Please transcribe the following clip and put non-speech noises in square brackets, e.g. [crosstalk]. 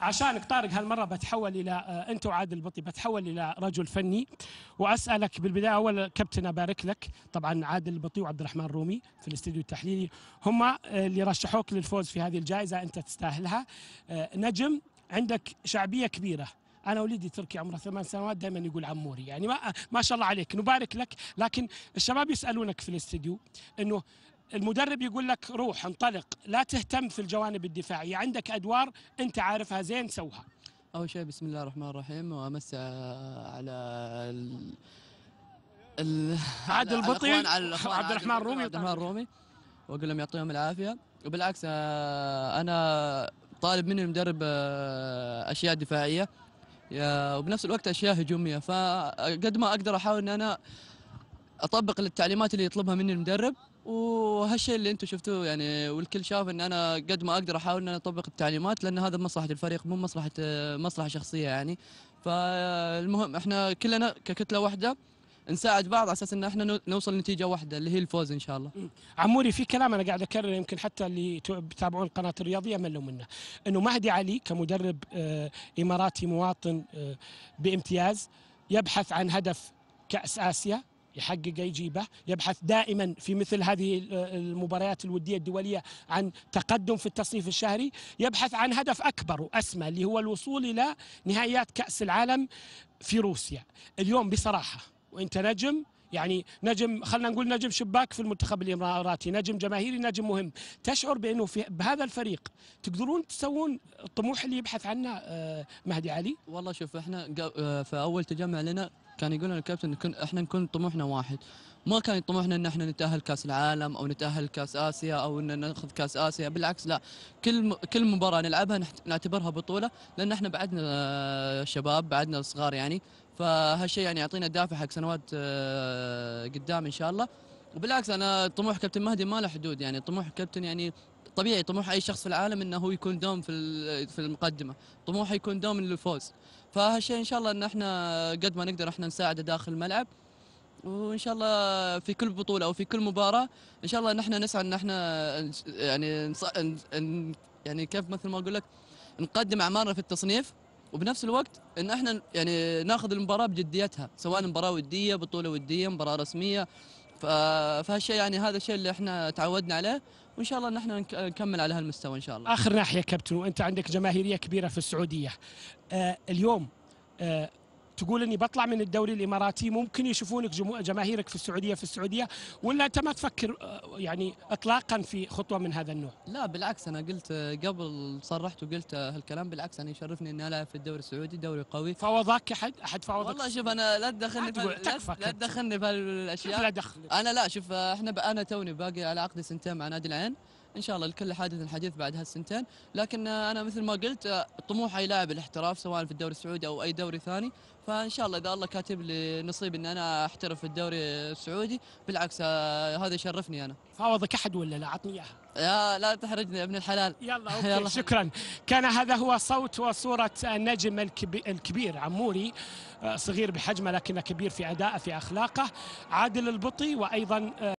عشانك طارق هالمره بتحول الى آه، انت وعادل البطي بتحول الى رجل فني واسالك بالبدايه اول كابتن ابارك لك طبعا عادل البطي وعبد الرحمن الرومي في الاستديو التحليلي هم آه، اللي رشحوك للفوز في هذه الجائزه انت تستاهلها آه، نجم عندك شعبيه كبيره انا وليدي تركي عمره ثمان سنوات دائما يقول عموري يعني ما ما شاء الله عليك نبارك لك لكن الشباب يسالونك في الاستديو انه المدرب يقول لك روح انطلق لا تهتم في الجوانب الدفاعية عندك أدوار أنت عارفها زين سوها أول شيء بسم الله الرحمن الرحيم وأمس آه، على ال... ال... عادل بطي عبد الرحمن الرومي عبد الرحمن الرومي وأقول لهم يعطيهم العافية وبالعكس آه، أنا طالب مني المدرب آه، أشياء دفاعية وبنفس الوقت أشياء هجومية فقد ما أقدر أحاول أن أنا أطبق التعليمات اللي يطلبها مني المدرب وهالشيء اللي انتم شفتوه يعني والكل شاف ان انا قد ما اقدر احاول ان انا اطبق التعليمات لان هذا مصلحه الفريق مو مصلحه مصلحه شخصيه يعني فالمهم احنا كلنا ككتله واحده نساعد بعض على اساس ان احنا نوصل لنتيجه واحده اللي هي الفوز ان شاء الله. عموري في كلام انا قاعد اكرر يمكن حتى اللي بيتابعون القناه الرياضيه ملوا منه، انه مهدي علي كمدرب آه، اماراتي مواطن آه، بامتياز يبحث عن هدف كاس اسيا يحققه يجيبه يبحث دائما في مثل هذه المباريات الودية الدولية عن تقدم في التصنيف الشهري يبحث عن هدف أكبر وأسمى اللي هو الوصول إلى نهائيات كأس العالم في روسيا اليوم بصراحة وانت نجم يعني نجم خلينا نقول نجم شباك في المنتخب الاماراتي نجم جماهيري نجم مهم تشعر بانه في بهذا الفريق تقدرون تسوون الطموح اللي يبحث عنه آه، مهدي علي والله شوف احنا آه، في اول تجمع لنا كان يقول لنا الكابتن كن احنا نكون طموحنا واحد ما كان طموحنا ان احنا نتاهل كاس العالم او نتاهل كاس اسيا او ان ناخذ كاس اسيا بالعكس لا كل كل مباراه نلعبها نعتبرها بطوله لان احنا بعدنا آه، شباب بعدنا صغار يعني فهالشيء يعني يعطينا دافع حق سنوات آه، قدام ان شاء الله وبالعكس انا طموح كابتن مهدي ما له حدود يعني طموح كابتن يعني طبيعي طموح اي شخص في العالم انه هو يكون دوم في في المقدمه طموحه يكون دوم للفوز فهالشيء ان شاء الله ان احنا قد ما نقدر احنا نساعده داخل الملعب وان شاء الله في كل بطوله او في كل مباراه ان شاء الله ان احنا نسعى ان احنا يعني نص... يعني كيف مثل ما اقول لك نقدم اعمارنا في التصنيف وبنفس الوقت ان احنا يعني ناخذ المباراه بجديتها سواء مباراه وديه بطوله وديه مباراه رسميه فهالشيء يعني هذا الشيء اللي احنا تعودنا عليه وان شاء الله نحن نكمل على هالمستوى ان شاء الله. اخر ناحيه كابتن وانت عندك جماهيريه كبيره في السعوديه. آه اليوم آه تقول اني بطلع من الدوري الاماراتي ممكن يشوفونك جماهيرك في السعوديه في السعوديه ولا انت ما تفكر آه، يعني اطلاقا في خطوه من هذا النوع؟ لا بالعكس انا قلت قبل صرحت وقلت هالكلام بالعكس انا يشرفني اني العب في الدوري السعودي دوري قوي فوضاك احد احد فوضاك والله شوف انا لا تدخلني لا تدخلني بهالاشياء لا دخل انا لا شوف احنا انا توني باقي على عقدي سنتين مع نادي العين ان شاء الله لكل حادث حديث بعد هالسنتين لكن انا مثل ما قلت طموح اي لاعب الاحتراف سواء في الدوري السعودي او اي دوري ثاني فان شاء الله اذا الله كاتب لي نصيب ان انا احترف في الدوري السعودي بالعكس آه، هذا يشرفني انا فاوضك احد ولا لا عطني اياها يا آه، لا تحرجني ابن الحلال يلا اوكي [laughs] يلا. شكرا كان هذا هو صوت وصوره النجم الكبير عموري آه، صغير بحجمه لكنه كبير في ادائه في اخلاقه عادل البطي وايضا